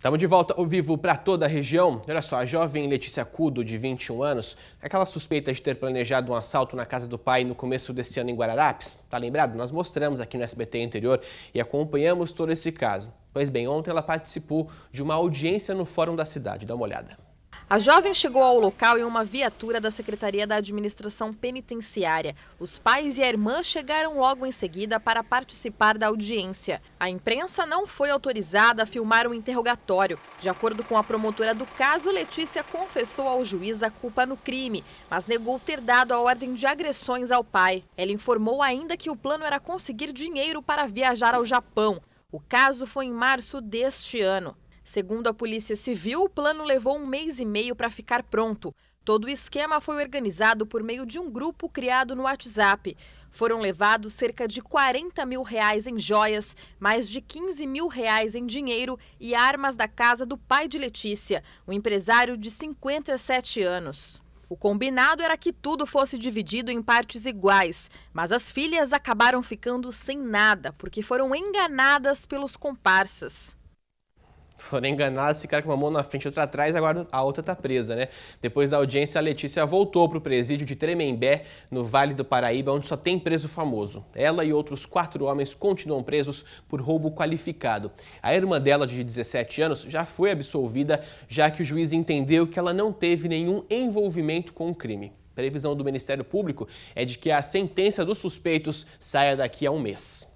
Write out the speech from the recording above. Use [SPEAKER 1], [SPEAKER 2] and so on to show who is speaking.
[SPEAKER 1] Estamos de volta ao vivo para toda a região. Olha só, a jovem Letícia Cudo, de 21 anos, aquela suspeita de ter planejado um assalto na casa do pai no começo desse ano em Guararapes. Tá lembrado? Nós mostramos aqui no SBT Interior e acompanhamos todo esse caso. Pois bem, ontem ela participou de uma audiência no Fórum da Cidade. Dá uma olhada.
[SPEAKER 2] A jovem chegou ao local em uma viatura da Secretaria da Administração Penitenciária. Os pais e a irmã chegaram logo em seguida para participar da audiência. A imprensa não foi autorizada a filmar o um interrogatório. De acordo com a promotora do caso, Letícia confessou ao juiz a culpa no crime, mas negou ter dado a ordem de agressões ao pai. Ela informou ainda que o plano era conseguir dinheiro para viajar ao Japão. O caso foi em março deste ano. Segundo a Polícia Civil, o plano levou um mês e meio para ficar pronto. Todo o esquema foi organizado por meio de um grupo criado no WhatsApp. Foram levados cerca de 40 mil reais em joias, mais de 15 mil reais em dinheiro e armas da casa do pai de Letícia, um empresário de 57 anos. O combinado era que tudo fosse dividido em partes iguais, mas as filhas acabaram ficando sem nada porque foram enganadas pelos comparsas
[SPEAKER 1] foram enganados, ficaram com uma mão na frente e outra atrás, agora a outra está presa, né? Depois da audiência, a Letícia voltou para o presídio de Tremembé, no Vale do Paraíba, onde só tem preso famoso. Ela e outros quatro homens continuam presos por roubo qualificado. A irmã dela, de 17 anos, já foi absolvida, já que o juiz entendeu que ela não teve nenhum envolvimento com o crime. A previsão do Ministério Público é de que a sentença dos suspeitos saia daqui a um mês.